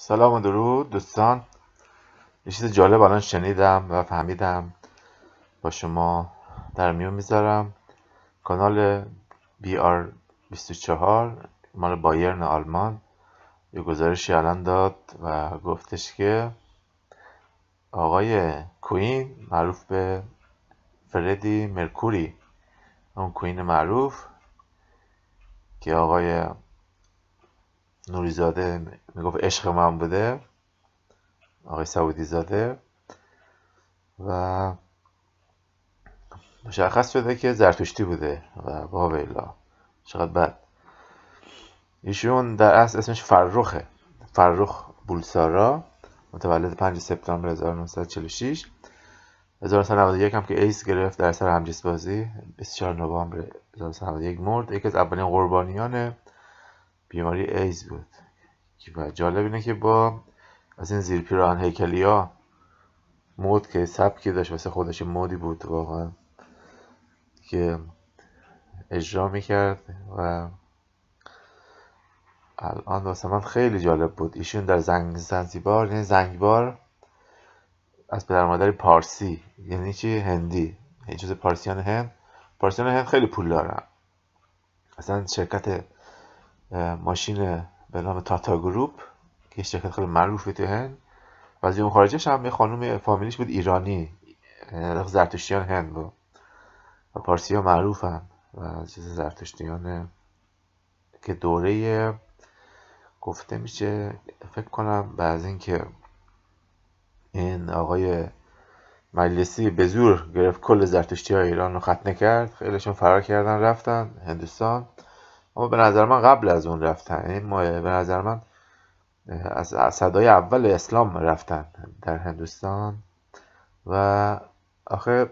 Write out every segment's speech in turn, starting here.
سلام و درود دوستان یه چیز جالب الان شنیدم و فهمیدم با شما در میون میذارم کانال بی آر 24 مال بایرن آلمان یه گزارشی الان داد و گفتش که آقای کوین معروف به فردی مرکوری اون کوین معروف که آقای نوری زاده میگفت عشق من بوده آقای سعودی زاده و مشخص شده که زرتشتی بوده و ویلا چقدر بد ایشون در اصل اسمش فرخه فرخ بولسارا متولد 5 سپتامبر 1946 1991 هم که ایس گرفت در سر همجیس بازی 24 نوامبر 1991 مرد یکی از اولین قربانیان بیماری ایز بود و جالب اینه که با از این زیر پیران هیکلی ها مود که سبکی داشت واسه خودش مودی بود واقعا که اجرا میکرد و الان واسه من خیلی جالب بود ایشون در زنگ زنزیبار یعنی زنگبار از پدر مادر پارسی یعنی چی هندی یعنی چیز پارسیان هند پارسیان هند خیلی پول دارن اصلا شرکت ماشین به نام تاتا گروپ که شرکت خیلی معروفه تو هند و از اون خارجش هم یه خانوم فامیلیش بود ایرانی یعنی زرتشتیان هند بود و پارسی ها معروف هم و چیز زرتشتیان که دوره گفته میشه فکر کنم و از اینکه این آقای مجلسی به زور گرفت کل زرتشتی ایران رو ختنه کرد خیلیشون فرار کردن رفتن هندوستان اما به نظر من قبل از اون رفتن یعنی ما به نظر من از صدای اول اسلام رفتن در هندوستان و آخه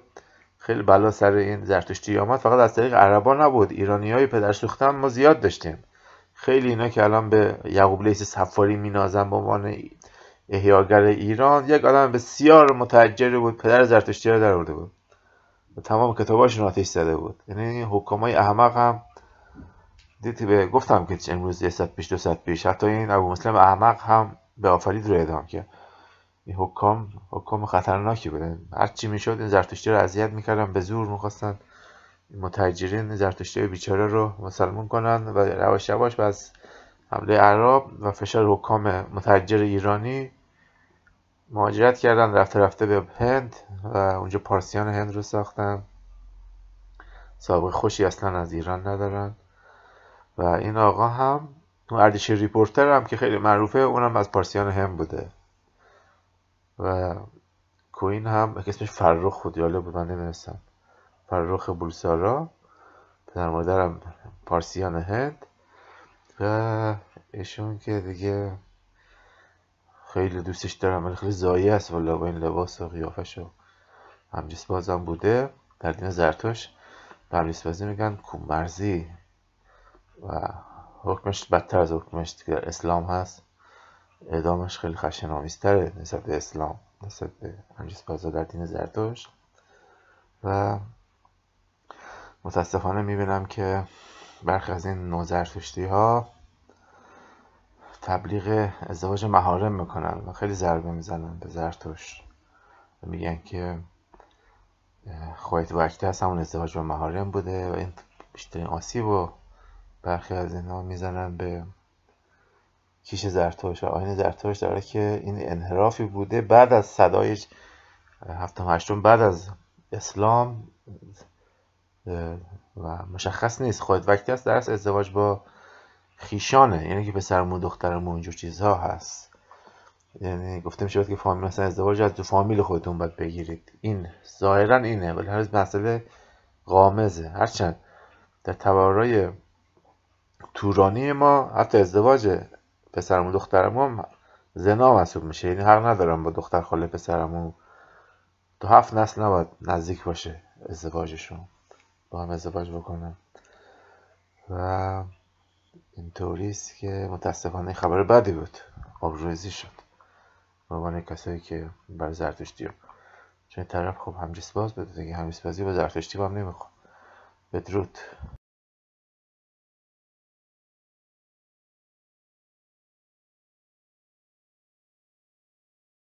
خیلی بلا سر این زرتشتی آمد فقط از طریق عربا نبود ایرانی های پدر سوختن ما زیاد داشتیم خیلی اینا که الان به یعقوب لیس سفاری مینازن به عنوان احیاگر ایران یک آدم بسیار متجره بود پدر زرتشتی رو در آورده بود و تمام کتاباشون آتیش زده بود یعنی حکام های احمق هم دیتی به گفتم که امروز یه ست پیش دو پیش حتی این ابو مسلم احمق هم به آفرید رو ادام که این حکام حکام خطرناکی بودن هر چی میشد این زرتشتی رو اذیت میکردن به زور میخواستن متجرین زرتشتی بیچاره رو مسلمون کنن و رواش رواش از حمله عرب و فشار حکام متجر ایرانی مهاجرت کردن رفته رفته به هند و اونجا پارسیان هند رو ساختن سابقه خوشی اصلا از ایران ندارن و این آقا هم اون اردیش ریپورتر هم که خیلی معروفه اونم از پارسیان هم بوده و کوین هم اسمش فرخ بود یاله بود من نمیدونستم فرخ بولسارا پدر مادرم پارسیان هند و ایشون که دیگه خیلی دوستش دارم ولی خیلی زایی است والا با این لباس و قیافش و همجنس بازم بوده در دین زرتوش به بازی میگن کومبرزی و حکمش بدتر از حکمش که اسلام هست اعدامش خیلی خشنامیستره نسبت به اسلام نسبت به انجیس پازا در دین و متاسفانه میبینم که برخی از این نوزرتشتی ها تبلیغ ازدواج محارم میکنن و خیلی ضربه میزنن به زرتشت میگن که خواهیت وقتی هست همون ازدواج به محارم بوده و این بیشترین آسیب و برخی از اینا میزنن به کیش زرتوش آین زرتوش داره که این انحرافی بوده بعد از صدایش هفتم هشتم بعد از اسلام و مشخص نیست خود وقتی هست درس ازدواج با خیشانه یعنی که پسرمون دخترمون اینجور چیزها هست یعنی گفته میشه که فامیل مثلا ازدواج از دو فامیل خودتون باید بگیرید این ظاهرا اینه ولی هر مسئله قامزه هرچند در تبارای تورانی ما حتی ازدواج پسرم و دخترم هم زنا محسوب میشه یعنی حق ندارم با دختر خاله پسرمو تو هفت نسل نباید نزدیک باشه ازدواجشون با هم ازدواج بکنم و اینطوری است که متاسفانه خبر بدی بود آبروریزی شد به عنوان کسایی که بر زرتشتی چون طرف خب همجنس باز بده دیگه همجنس بازی با زرتشتی با هم نمیخواد بدرود